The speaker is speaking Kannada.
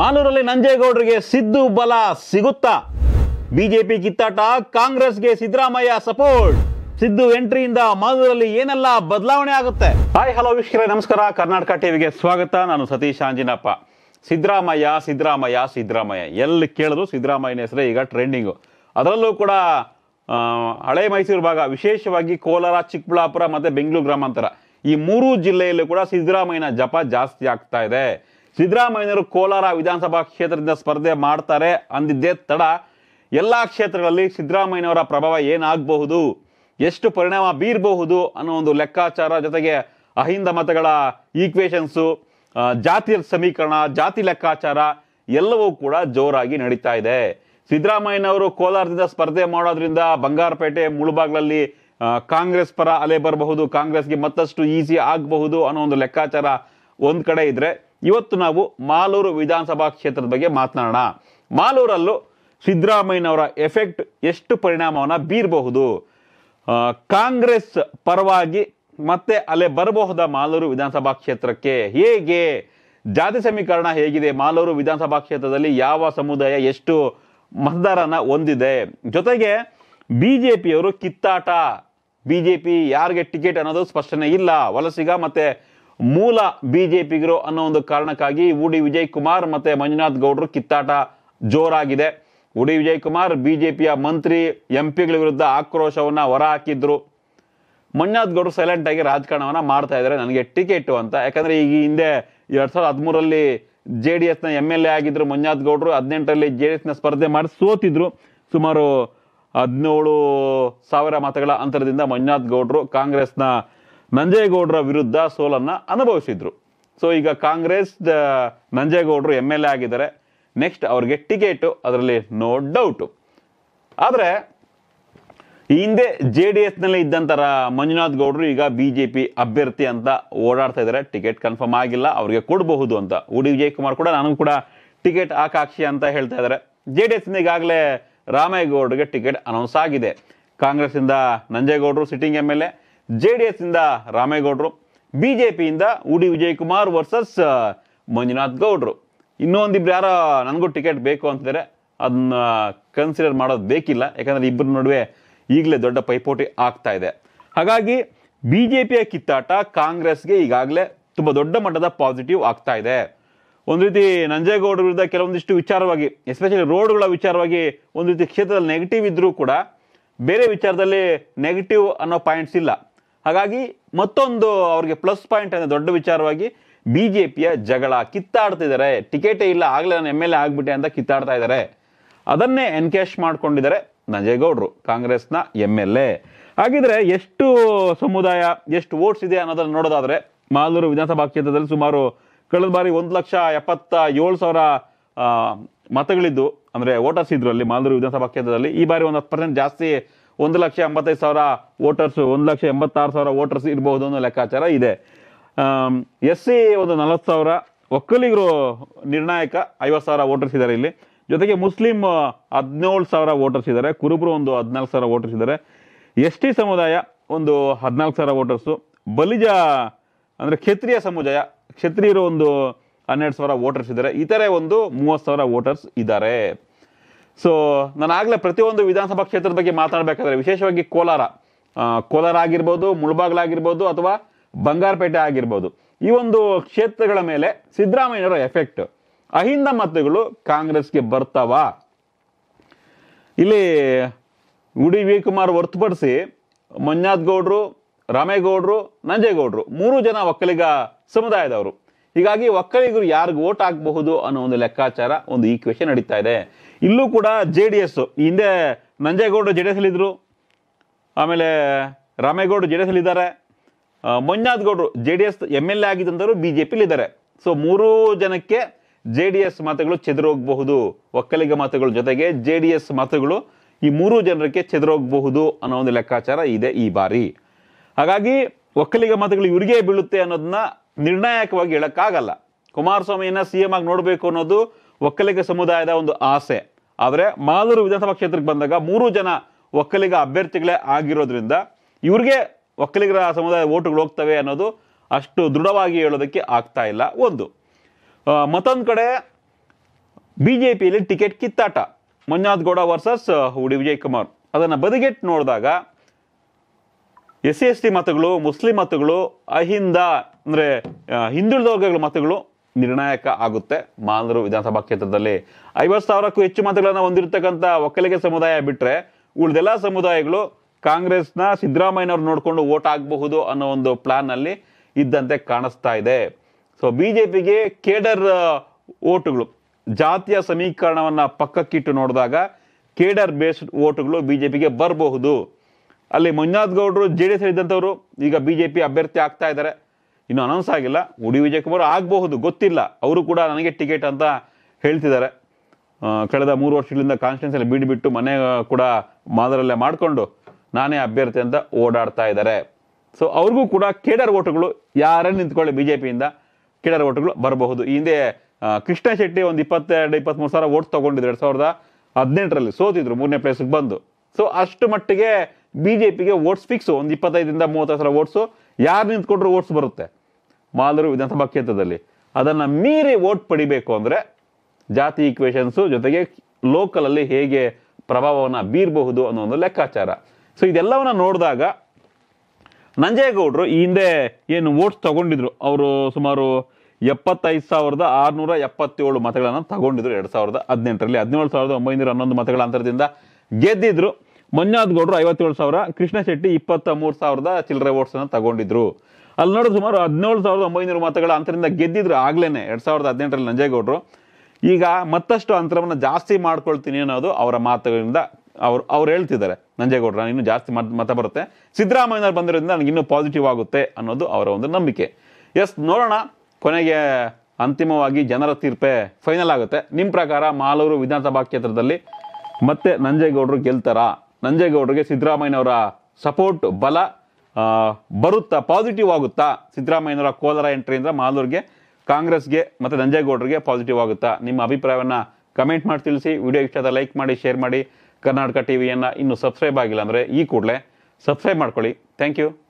ಮಾಲೂರಲ್ಲಿ ನಂಜೇಗೌಡರಿಗೆ ಸಿದ್ದು ಬಲ ಸಿಗುತ್ತಾ ಬಿಜೆಪಿ ಕಿತ್ತಾಟ ಕಾಂಗ್ರೆಸ್ಗೆ ಸಿದ್ದರಾಮಯ್ಯ ಸಪೋರ್ಟ್ ಸಿದ್ದು ಎಂಟ್ರಿಯಿಂದ ಮಾಲೂರಲ್ಲಿ ಏನೆಲ್ಲ ಬದಲಾವಣೆ ಆಗುತ್ತೆ ಹಾಯ್ ಹಲೋ ವೀಕ್ಷಕರೇ ನಮಸ್ಕಾರ ಕರ್ನಾಟಕ ಟಿವಿಗೆ ಸ್ವಾಗತ ನಾನು ಸತೀಶ್ ಅಂಜಿನಪ್ಪ ಸಿದ್ದರಾಮಯ್ಯ ಸಿದ್ದರಾಮಯ್ಯ ಸಿದ್ದರಾಮಯ್ಯ ಎಲ್ಲಿ ಕೇಳಿದ್ರು ಸಿದ್ದರಾಮಯ್ಯನ ಹೆಸರೇ ಈಗ ಟ್ರೆಂಡಿಂಗು ಅದರಲ್ಲೂ ಕೂಡ ಹಳೆ ಮೈಸೂರು ಭಾಗ ವಿಶೇಷವಾಗಿ ಕೋಲಾರ ಚಿಕ್ಕಬಳ್ಳಾಪುರ ಮತ್ತು ಬೆಂಗಳೂರು ಗ್ರಾಮಾಂತರ ಈ ಮೂರು ಜಿಲ್ಲೆಯಲ್ಲೂ ಕೂಡ ಸಿದ್ದರಾಮಯ್ಯನ ಜಪ ಜಾಸ್ತಿ ಆಗ್ತಾ ಇದೆ ಸಿದ್ದರಾಮಯ್ಯನವರು ಕೋಲಾರ ವಿಧಾನಸಭಾ ಕ್ಷೇತ್ರದಿಂದ ಸ್ಪರ್ಧೆ ಮಾಡ್ತಾರೆ ಅಂದಿದ್ದೇ ತಡ ಎಲ್ಲ ಕ್ಷೇತ್ರಗಳಲ್ಲಿ ಸಿದ್ದರಾಮಯ್ಯನವರ ಪ್ರಭಾವ ಏನಾಗಬಹುದು ಎಷ್ಟು ಪರಿಣಾಮ ಬೀರಬಹುದು ಅನ್ನೋ ಒಂದು ಲೆಕ್ಕಾಚಾರ ಜೊತೆಗೆ ಅಹಿಂದ ಮತಗಳ ಈಕ್ವೇಷನ್ಸು ಜಾತಿ ಸಮೀಕರಣ ಜಾತಿ ಲೆಕ್ಕಾಚಾರ ಎಲ್ಲವೂ ಕೂಡ ಜೋರಾಗಿ ನಡೀತಾ ಇದೆ ಸಿದ್ದರಾಮಯ್ಯನವರು ಕೋಲಾರದಿಂದ ಸ್ಪರ್ಧೆ ಮಾಡೋದ್ರಿಂದ ಬಂಗಾರಪೇಟೆ ಮುಳುಬಾಗ್ಲಲ್ಲಿ ಕಾಂಗ್ರೆಸ್ ಪರ ಅಲೆ ಬರಬಹುದು ಕಾಂಗ್ರೆಸ್ಗೆ ಮತ್ತಷ್ಟು ಈಸಿ ಆಗಬಹುದು ಅನ್ನೋ ಒಂದು ಲೆಕ್ಕಾಚಾರ ಒಂದು ಕಡೆ ಇದ್ರೆ ಇವತ್ತು ನಾವು ಮಾಲೂರು ವಿಧಾನಸಭಾ ಕ್ಷೇತ್ರದ ಬಗ್ಗೆ ಮಾತನಾಡೋಣ ಮಾಲೂರಲ್ಲೂ ಸಿದ್ದರಾಮಯ್ಯನವರ ಎಫೆಕ್ಟ್ ಎಷ್ಟು ಪರಿಣಾಮವನ್ನು ಬೀರಬಹುದು ಕಾಂಗ್ರೆಸ್ ಪರವಾಗಿ ಮತ್ತೆ ಅಲ್ಲೇ ಬರಬಹುದ ಮಾಲೂರು ವಿಧಾನಸಭಾ ಕ್ಷೇತ್ರಕ್ಕೆ ಹೇಗೆ ಜಾತಿ ಸಮೀಕರಣ ಹೇಗಿದೆ ಮಾಲೂರು ವಿಧಾನಸಭಾ ಕ್ಷೇತ್ರದಲ್ಲಿ ಯಾವ ಸಮುದಾಯ ಎಷ್ಟು ಮತದಾರನ ಹೊಂದಿದೆ ಜೊತೆಗೆ ಬಿ ಜೆ ಪಿಯವರು ಕಿತ್ತಾಟ ಬಿ ಜೆ ಪಿ ಯಾರಿಗೆ ಟಿಕೆಟ್ ಅನ್ನೋದು ಸ್ಪಷ್ಟನೆ ಇಲ್ಲ ವಲಸಿಗ ಮತ್ತು ಮೂಲ ಬಿಜೆಪಿಗರು ಅನ್ನೋ ಒಂದು ಕಾರಣಕ್ಕಾಗಿ ಉಡಿ ವಿಜಯ್ ಕುಮಾರ್ ಮತ್ತೆ ಮಂಜುನಾಥ್ ಗೌಡ್ರು ಕಿತ್ತಾಟ ಜೋರಾಗಿದೆ ಉಡಿ ವಿಜಯ್ ಕುಮಾರ್ ಬಿಜೆಪಿಯ ಮಂತ್ರಿ ಎಂ ಪಿಗಳ ವಿರುದ್ಧ ಆಕ್ರೋಶವನ್ನು ಹೊರಹಾಕಿದ್ರು ಮಂಜುನಾಥ್ ಗೌಡ್ರು ಸೈಲೆಂಟ್ ಆಗಿ ರಾಜಕಾರಣವನ್ನು ಮಾಡ್ತಾ ಇದ್ದಾರೆ ನನಗೆ ಟಿಕೆಟ್ ಅಂತ ಯಾಕಂದ್ರೆ ಈಗ ಹಿಂದೆ ಎರಡ್ ಸಾವಿರದ ಹದಿಮೂರರಲ್ಲಿ ಜೆ ಡಿ ಎಸ್ನ ಎಮ್ ಎಲ್ ಎ ಆಗಿದ್ದರು ಮಂಜುನಾಥ್ ಗೌಡ್ರು ಹದಿನೆಂಟರಲ್ಲಿ ಜೆ ಡಿ ಎಸ್ನ ಸ್ಪರ್ಧೆ ಮಾಡಿ ಸೋತಿದ್ರು ಸುಮಾರು ಹದಿನೇಳು ಸಾವಿರ ಮತಗಳ ಅಂತರದಿಂದ ಮಂಜುನಾಥ್ ಗೌಡ್ರು ಕಾಂಗ್ರೆಸ್ನ ನಂಜೇಗೌಡರ ವಿರುದ್ಧ ಸೋಲನ್ನು ಅನುಭವಿಸಿದ್ರು ಸೊ ಈಗ ಕಾಂಗ್ರೆಸ್ ನಂಜೇಗೌಡರು ಎಮ್ ಎಲ್ ಎ ಆಗಿದ್ದಾರೆ ನೆಕ್ಸ್ಟ್ ಅವ್ರಿಗೆ ಟಿಕೆಟು ಅದರಲ್ಲಿ ನೋ ಡೌಟು ಆದರೆ ಈ ಹಿಂದೆ ಜೆ ಡಿ ಎಸ್ನಲ್ಲಿ ಇದ್ದಂಥರ ಮಂಜುನಾಥ್ ಗೌಡರು ಈಗ ಬಿ ಜೆ ಪಿ ಅಭ್ಯರ್ಥಿ ಅಂತ ಓಡಾಡ್ತಾ ಇದ್ದಾರೆ ಟಿಕೆಟ್ ಕನ್ಫರ್ಮ್ ಆಗಿಲ್ಲ ಅವರಿಗೆ ಕೊಡಬಹುದು ಅಂತ ಉಡಿ ವಿಜಯಕುಮಾರ್ ಕೂಡ ನಾನು ಕೂಡ ಟಿಕೆಟ್ ಆಕಾಕ್ಷಿ ಅಂತ ಹೇಳ್ತಾ ಇದ್ದಾರೆ ಜೆ ಡಿ ಎಸ್ನ ಈಗಾಗಲೇ ರಾಮೇಗೌಡರಿಗೆ ಟಿಕೆಟ್ ಅನೌನ್ಸ್ ಆಗಿದೆ ಕಾಂಗ್ರೆಸ್ಸಿಂದ ನಂಜೇಗೌಡರು sitting M L A J D S ಇಂದ ರಾಮೇಗೌಡರು ಬಿಜೆಪಿಯಿಂದ ಉಡಿ ವಿಜಯಕುಮಾರ್ ವರ್ಸಸ್ ಮಂಜುನಾಥ್ ಗೌಡ್ರು ಇನ್ನೊಂದಿಬ್ರು ಯಾರೋ ನನಗೂ ಟಿಕೆಟ್ ಬೇಕು ಅಂತಿದ್ರೆ ಅದನ್ನ ಕನ್ಸಿಡರ್ ಮಾಡೋದು ಬೇಕಿಲ್ಲ ಯಾಕಂದರೆ ಇಬ್ಬರ ನಡುವೆ ಈಗಲೇ ದೊಡ್ಡ ಪೈಪೋಟಿ ಆಗ್ತಾ ಇದೆ ಹಾಗಾಗಿ ಬಿ ಜೆ ಪಿಯ ಕಿತ್ತಾಟ ಕಾಂಗ್ರೆಸ್ಗೆ ಈಗಾಗಲೇ ತುಂಬ ದೊಡ್ಡ ಮಟ್ಟದ ಪಾಸಿಟಿವ್ ಆಗ್ತಾ ಇದೆ ಒಂದು ರೀತಿ ನಂಜೇಗೌಡ ವಿರುದ್ಧ ಕೆಲವೊಂದಿಷ್ಟು ವಿಚಾರವಾಗಿ ಎಸ್ಪೆಷಲಿ ರೋಡ್ಗಳ ವಿಚಾರವಾಗಿ ಒಂದು ರೀತಿ ಕ್ಷೇತ್ರದಲ್ಲಿ ನೆಗೆಟಿವ್ ಇದ್ದರೂ ಕೂಡ ಬೇರೆ ವಿಚಾರದಲ್ಲಿ ನೆಗೆಟಿವ್ ಅನ್ನೋ ಪಾಯಿಂಟ್ಸ್ ಇಲ್ಲ ಹಾಗಾಗಿ ಮತ್ತೊಂದು ಅವ್ರಿಗೆ ಪ್ಲಸ್ ಪಾಯಿಂಟ್ ಅಂದರೆ ದೊಡ್ಡ ವಿಚಾರವಾಗಿ ಬಿ ಜೆ ಜಗಳ ಕಿತ್ತಾಡ್ತಿದ್ದಾರೆ ಟಿಕೆಟೇ ಇಲ್ಲ ಆಗಲೇ ನಾನು ಎಮ್ ಎಲ್ ಎ ಆಗಿಬಿಟ್ಟೆ ಅಂತ ಕಿತ್ತಾಡ್ತಾ ಇದ್ದಾರೆ ಅದನ್ನೇ ಎನ್ಕೇಶ್ ಮಾಡ್ಕೊಂಡಿದ್ದಾರೆ ನಂಜೇಗೌಡರು ಕಾಂಗ್ರೆಸ್ನ ಎಮ್ ಎಲ್ ಎ ಹಾಗಿದ್ರೆ ಎಷ್ಟು ಸಮುದಾಯ ಎಷ್ಟು ವೋಟ್ಸ್ ಇದೆ ಅನ್ನೋದನ್ನು ನೋಡೋದಾದರೆ ಮಾಲೂರು ವಿಧಾನಸಭಾ ಕ್ಷೇತ್ರದಲ್ಲಿ ಸುಮಾರು ಕಳೆದ ಬಾರಿ ಒಂದು ಲಕ್ಷ ಎಪ್ಪತ್ತ ಏಳು ಸಾವಿರ ಮತಗಳಿದ್ದು ಅಂದರೆ ವೋಟರ್ಸ್ ಇದ್ದರು ಅಲ್ಲಿ ಮಾಲೂರು ವಿಧಾನಸಭಾ ಕ್ಷೇತ್ರದಲ್ಲಿ ಈ ಬಾರಿ ಒಂದು ಹತ್ತು ಪರ್ಸೆಂಟ್ ಜಾಸ್ತಿ ಒಂದು ಲಕ್ಷ ಎಂಬತ್ತೈದು ಸಾವಿರ ವೋಟರ್ಸು ಒಂದು ಲಕ್ಷ ಎಂಬತ್ತಾರು ಸಾವಿರ ವೋಟರ್ಸ್ ಇರಬಹುದು ಅನ್ನೋ ಲೆಕ್ಕಾಚಾರ ಇದೆ ಎಸ್ ಸಿ ಒಂದು ನಲವತ್ತು ಸಾವಿರ ಒಕ್ಕಲಿಗರು ನಿರ್ಣಾಯಕ ಐವತ್ತು ಸಾವಿರ ವೋಟರ್ಸ್ ಇದ್ದಾರೆ ಇಲ್ಲಿ ಜೊತೆಗೆ ಮುಸ್ಲಿಮ್ ಹದಿನೇಳು ಸಾವಿರ ವೋಟರ್ಸ್ ಇದ್ದಾರೆ ಕುರುಬರು ಒಂದು ಹದಿನಾಲ್ಕು ಸಾವಿರ ವೋಟರ್ಸ್ ಇದ್ದಾರೆ ಎಸ್ ಟಿ ಸಮುದಾಯ ಒಂದು ಹದಿನಾಲ್ಕು ಸಾವಿರ ವೋಟರ್ಸು ಬಲಿಜ ಅಂದರೆ ಕ್ಷತ್ರಿಯ ಸಮುದಾಯ ಕ್ಷತ್ರಿಯರು ಒಂದು ಹನ್ನೆರಡು ಸಾವಿರ ವೋಟರ್ಸ್ ಇದ್ದಾರೆ ಇತರೆ ಒಂದು ಮೂವತ್ತು ಸಾವಿರ ವೋಟರ್ಸ್ ಇದ್ದಾರೆ ಸೊ ನಾನು ಆಗಲೇ ಪ್ರತಿಯೊಂದು ವಿಧಾನಸಭಾ ಕ್ಷೇತ್ರದ ಬಗ್ಗೆ ಮಾತಾಡಬೇಕಾದ್ರೆ ವಿಶೇಷವಾಗಿ ಕೋಲಾರ ಕೋಲಾರ ಆಗಿರ್ಬೋದು ಮುಳಬಾಗ್ಲಾಗಿರ್ಬೋದು ಅಥವಾ ಬಂಗಾರಪೇಟೆ ಆಗಿರ್ಬೋದು ಈ ಒಂದು ಕ್ಷೇತ್ರಗಳ ಮೇಲೆ ಸಿದ್ದರಾಮಯ್ಯರ ಎಫೆಕ್ಟ್ ಅಹಿಂದ ಮತಗಳು ಕಾಂಗ್ರೆಸ್ಗೆ ಬರ್ತಾವ ಇಲ್ಲಿ ಉಡಿ ವಿ ಕುಮಾರ್ ಹೊರತುಪಡಿಸಿ ಮಂಜಾತ್ ಗೌಡ್ರು ರಾಮೇಗೌಡ್ರು ನಂಜೇಗೌಡ್ರು ಮೂರು ಜನ ಒಕ್ಕಲಿಗ ಸಮುದಾಯದವರು ಹೀಗಾಗಿ ಒಕ್ಕಲಿಗರು ಯಾರಿಗೂ ಓಟ್ ಆಗಬಹುದು ಅನ್ನೋ ಒಂದು ಲೆಕ್ಕಾಚಾರ ಒಂದು ಈಕ್ವೇಶನ್ ನಡೀತಾ ಇದೆ ಇಲ್ಲೂ ಕೂಡ ಜೆ ಡಿ ಎಸ್ ಹಿಂದೆ ನಂಜೇಗೌಡ ಜೆ ಡಿ ಎಸ್ ಆಮೇಲೆ ರಾಮೇಗೌಡ ಜೆ ಡಿ ಎಸ್ ಅಲ್ಲಿದ್ದಾರೆ ಮಂಜುನಾಥ್ ಗೌಡರು J D S M L A ಆಗಿದ್ದಂಥವ್ರು ಬಿ ಜೆ ಸೊ ಮೂರೂ ಜನಕ್ಕೆ ಜೆ ಡಿ ಎಸ್ ಮಾತುಗಳು ಚೆದರೋಗಬಹುದು ಒಕ್ಕಲಿಗ ಮಾತುಗಳ ಜೊತೆಗೆ ಜೆ ಡಿ ಎಸ್ ಮಾತುಗಳು ಈ ಮೂರು ಜನರಿಗೆ ಹೋಗಬಹುದು ಅನ್ನೋ ಒಂದು ಲೆಕ್ಕಾಚಾರ ಇದೆ ಈ ಬಾರಿ ಹಾಗಾಗಿ ಒಕ್ಕಲಿಗ ಮಾತುಗಳು ಇವರಿಗೆ ಬೀಳುತ್ತೆ ಅನ್ನೋದನ್ನ ನಿರ್ಣಾಯಕವಾಗಿ ಹೇಳೋಕ್ಕಾಗಲ್ಲ ಕುಮಾರಸ್ವಾಮಿಯನ್ನು ಸಿ ಎಂ ಆಗಿ ನೋಡಬೇಕು ಅನ್ನೋದು ಒಕ್ಕಲಿಗ ಸಮುದಾಯದ ಒಂದು ಆಸೆ ಆದರೆ ಮಾಲೂರು ವಿಧಾನಸಭಾ ಕ್ಷೇತ್ರಕ್ಕೆ ಬಂದಾಗ ಮೂರು ಜನ ಒಕ್ಕಲಿಗ ಅಭ್ಯರ್ಥಿಗಳೇ ಆಗಿರೋದ್ರಿಂದ ಇವ್ರಿಗೆ ಒಕ್ಕಲಿಗರ ಸಮುದಾಯ ಓಟುಗಳು ಹೋಗ್ತವೆ ಅನ್ನೋದು ಅಷ್ಟು ದೃಢವಾಗಿ ಹೇಳೋದಕ್ಕೆ ಆಗ್ತಾ ಇಲ್ಲ ಒಂದು ಮತ್ತೊಂದು ಕಡೆ ಬಿ ಜೆ ಪಿಯಲ್ಲಿ ಟಿಕೆಟ್ ಕಿತ್ತಾಟ ಮಂಜುನಾಥ್ ಗೌಡ ವರ್ಸಸ್ ಹುಡಿ ವಿಜಯ್ ಕುಮಾರ್ ಅದನ್ನು ಬದಿಗೆಟ್ ನೋಡಿದಾಗ ಎಸ್ ಸಿ ಎಸ್ ಟಿ ಮತಗಳು ಮುಸ್ಲಿಂ ಮತಗಳು ಅಹಿಂದ ಅಂದರೆ ಹಿಂದುಳಿದ ವರ್ಗಗಳ ಮತಗಳು ನಿರ್ಣಾಯಕ ಆಗುತ್ತೆ ಮಾಲೂರು ವಿಧಾನಸಭಾ ಕ್ಷೇತ್ರದಲ್ಲಿ ಐವತ್ತು ಸಾವಿರಕ್ಕೂ ಹೆಚ್ಚು ಮತಗಳನ್ನು ಹೊಂದಿರತಕ್ಕಂಥ ಒಕ್ಕಲಿಗ ಸಮುದಾಯ ಬಿಟ್ಟರೆ ಉಳಿದೆಲ್ಲ ಸಮುದಾಯಗಳು ಕಾಂಗ್ರೆಸ್ನ ಸಿದ್ದರಾಮಯ್ಯನವ್ರು ನೋಡಿಕೊಂಡು ಓಟ್ ಆಗಬಹುದು ಅನ್ನೋ ಒಂದು ಅಲ್ಲಿ ಇದ್ದಂತೆ ಕಾಣಿಸ್ತಾ ಇದೆ ಸೊ ಬಿ ಜೆ ಪಿಗೆ ಕೇಡರ್ ಓಟುಗಳು ಜಾತಿಯ ಸಮೀಕರಣವನ್ನು ಪಕ್ಕಕ್ಕಿಟ್ಟು ನೋಡಿದಾಗ ಕೇಡರ್ ಬೇಸ್ಡ್ ಓಟುಗಳು ಬಿ ಜೆ ಪಿಗೆ ಬರಬಹುದು ಅಲ್ಲಿ ಮಂಜುನಾಥ್ ಗೌಡ್ರು ಜೆ ಡಿ ಎಸ್ ಈಗ ಬಿ ಜೆ ಪಿ ಅಭ್ಯರ್ಥಿ ಆಗ್ತಾ ಇದ್ದಾರೆ ಇನ್ನು ಅನೌನ್ಸ್ ಆಗಿಲ್ಲ ಉಡಿ ವಿಜಯಕುಮಾರ್ ಆಗಬಹುದು ಗೊತ್ತಿಲ್ಲ ಅವರು ಕೂಡ ನನಗೆ ಟಿಕೆಟ್ ಅಂತ ಹೇಳ್ತಿದ್ದಾರೆ ಕಳೆದ ಮೂರು ವರ್ಷಗಳಿಂದ ಕಾನ್ಸ್ಟಿಟ್ಯೂನ್ಸಿಯಲ್ಲಿ ಬಿಟ್ಟು ಮನೆ ಕೂಡ ಮಾದರಲ್ಲೇ ಮಾಡಿಕೊಂಡು ನಾನೇ ಅಭ್ಯರ್ಥಿ ಅಂತ ಓಡಾಡ್ತಾ ಇದ್ದಾರೆ ಸೊ ಅವ್ರಿಗೂ ಕೂಡ ಕೇಡರ್ ಓಟುಗಳು ಯಾರೇ ನಿಂತ್ಕೊಳ್ಳಿ ಬಿ ಜೆ ಪಿಯಿಂದ ಕೇಡರ್ ಓಟುಗಳು ಬರಬಹುದು ಈ ಹಿಂದೆ ಕೃಷ್ಣ ಶೆಟ್ಟಿ ಒಂದು ಇಪ್ಪತ್ತೆರಡು ಇಪ್ಪತ್ತ್ಮೂರು ಸಾವಿರ ಓಟ್ ತೊಗೊಂಡಿದ್ರು ಎರಡು ಸಾವಿರದ ಹದಿನೆಂಟರಲ್ಲಿ ಸೋತಿದ್ರು ಮೂರನೇ ಪ್ಲೇಸಿಗೆ ಬಂದು ಸೊ ಅಷ್ಟು ಮಟ್ಟಿಗೆ ಬಿ ಜೆ ಪಿಗೆ ಓಟ್ಸ್ ಫಿಕ್ಸು ಒಂದು ಇಪ್ಪತ್ತೈದರಿಂದ ಮೂವತ್ತೈದು ಸಾವಿರ ಓಟ್ಸು ಯಾರು ನಿಂತ್ಕೊಂಡ್ರೂ ಓಟ್ಸ್ ಬರುತ್ತೆ ಮಾಲೂರು ವಿಧಾನಸಭಾ ಕ್ಷೇತ್ರದಲ್ಲಿ ಅದನ್ನು ಮೀರಿ ಓಟ್ ಪಡಿಬೇಕು ಅಂದರೆ ಜಾತಿ ಈಕ್ವೇಷನ್ಸು ಜೊತೆಗೆ ಲೋಕಲಲ್ಲಿ ಹೇಗೆ ಪ್ರಭಾವವನ್ನು ಬೀರಬಹುದು ಅನ್ನೋ ಒಂದು ಲೆಕ್ಕಾಚಾರ ಸೊ ಇದೆಲ್ಲವನ್ನು ನೋಡಿದಾಗ ನಂಜೇಗೌಡರು ಈ ಹಿಂದೆ ಏನು ಓಟ್ಸ್ ತಗೊಂಡಿದ್ರು ಅವರು ಸುಮಾರು ಎಪ್ಪತ್ತೈದು ಸಾವಿರದ ಆರುನೂರ ಎಪ್ಪತ್ತೇಳು ಮತಗಳನ್ನು ತಗೊಂಡಿದ್ರು ಎರಡು ಸಾವಿರದ ಹದಿನೆಂಟರಲ್ಲಿ ಹದಿನೇಳು ಸಾವಿರದ ಒಂಬೈನೂರ ಹನ್ನೊಂದು ಮತಗಳ ಅಂತರದಿಂದ ಗೆದ್ದಿದ್ರು ಮಂಜುನಾಥ್ ಗೌಡರು ಐವತ್ತೇಳು ಸಾವಿರ ಕೃಷ್ಣ ಶೆಟ್ಟಿ ಇಪ್ಪತ್ತ ಮೂರು ಸಾವಿರದ ಚಿಲ್ಲರೆ ಓಟ್ಸನ್ನು ತಗೊಂಡಿದ್ರು ಅಲ್ಲಿ ನೋಡಿದ್ರೆ ಸುಮಾರು ಹದಿನೇಳು ಸಾವಿರದ ಒಂಬೈನೂರು ಮತಗಳ ಅಂತರಿಂದ ಗೆದ್ದಿದ್ರು ಆಗ್ಲೇನೆ ಎರಡು ಸಾವಿರದ ಹದಿನೆಂಟರಲ್ಲಿ ನಂಜೇಗೌಡರು ಈಗ ಮತ್ತಷ್ಟು ಅಂತರವನ್ನು ಜಾಸ್ತಿ ಮಾಡ್ಕೊಳ್ತೀನಿ ಅನ್ನೋದು ಅವರ ಮಾತುಗಳಿಂದ ಅವ್ರು ಅವ್ರು ಹೇಳ್ತಿದ್ದಾರೆ ನಂಜೇಗೌಡರು ನಾನು ಇನ್ನೂ ಜಾಸ್ತಿ ಮತ ಬರುತ್ತೆ ಸಿದ್ದರಾಮಯ್ಯನವ್ರು ಬಂದಿರೋದ್ರಿಂದ ನನಗೆ ಇನ್ನೂ ಪಾಸಿಟಿವ್ ಆಗುತ್ತೆ ಅನ್ನೋದು ಅವರ ಒಂದು ನಂಬಿಕೆ ಎಸ್ ನೋಡೋಣ ಕೊನೆಗೆ ಅಂತಿಮವಾಗಿ ಜನರ ತೀರ್ಪೆ ಫೈನಲ್ ಆಗುತ್ತೆ ನಿಮ್ಮ ಪ್ರಕಾರ ಮಾಲೂರು ವಿಧಾನಸಭಾ ಕ್ಷೇತ್ರದಲ್ಲಿ ಮತ್ತೆ ನಂಜೇಗೌಡರು ಗೆಲ್ತಾರಾ ನಂಜೇಗೌಡರಿಗೆ ಸಿದ್ದರಾಮಯ್ಯನವರ ಸಪೋರ್ಟ್ ಬಲ ಬರುತ್ತಾ ಪಾಸಿಟಿವ್ ಆಗುತ್ತಾ ಸಿದ್ದರಾಮಯ್ಯನವರ ಕೋಲಾರ ಎಂಟ್ರಿಯಿಂದ ಮಾಲೂರಿಗೆ ಕಾಂಗ್ರೆಸ್ಗೆ ಮತ್ತು ನಂಜೇಗೌಡರಿಗೆ ಪಾಸಿಟಿವ್ ಆಗುತ್ತಾ ನಿಮ್ಮ ಅಭಿಪ್ರಾಯವನ್ನು ಕಮೆಂಟ್ ಮಾಡಿ ತಿಳಿಸಿ ವಿಡಿಯೋ ಇಷ್ಟ ಲೈಕ್ ಮಾಡಿ ಶೇರ್ ಮಾಡಿ ಕರ್ನಾಟಕ ಟಿ ವಿಯನ್ನು ಇನ್ನೂ ಸಬ್ಸ್ಕ್ರೈಬ್ ಆಗಿಲ್ಲ ಅಂದರೆ ಈ ಕೂಡಲೇ ಸಬ್ಸ್ಕ್ರೈಬ್ ಮಾಡ್ಕೊಳ್ಳಿ ಥ್ಯಾಂಕ್ ಯು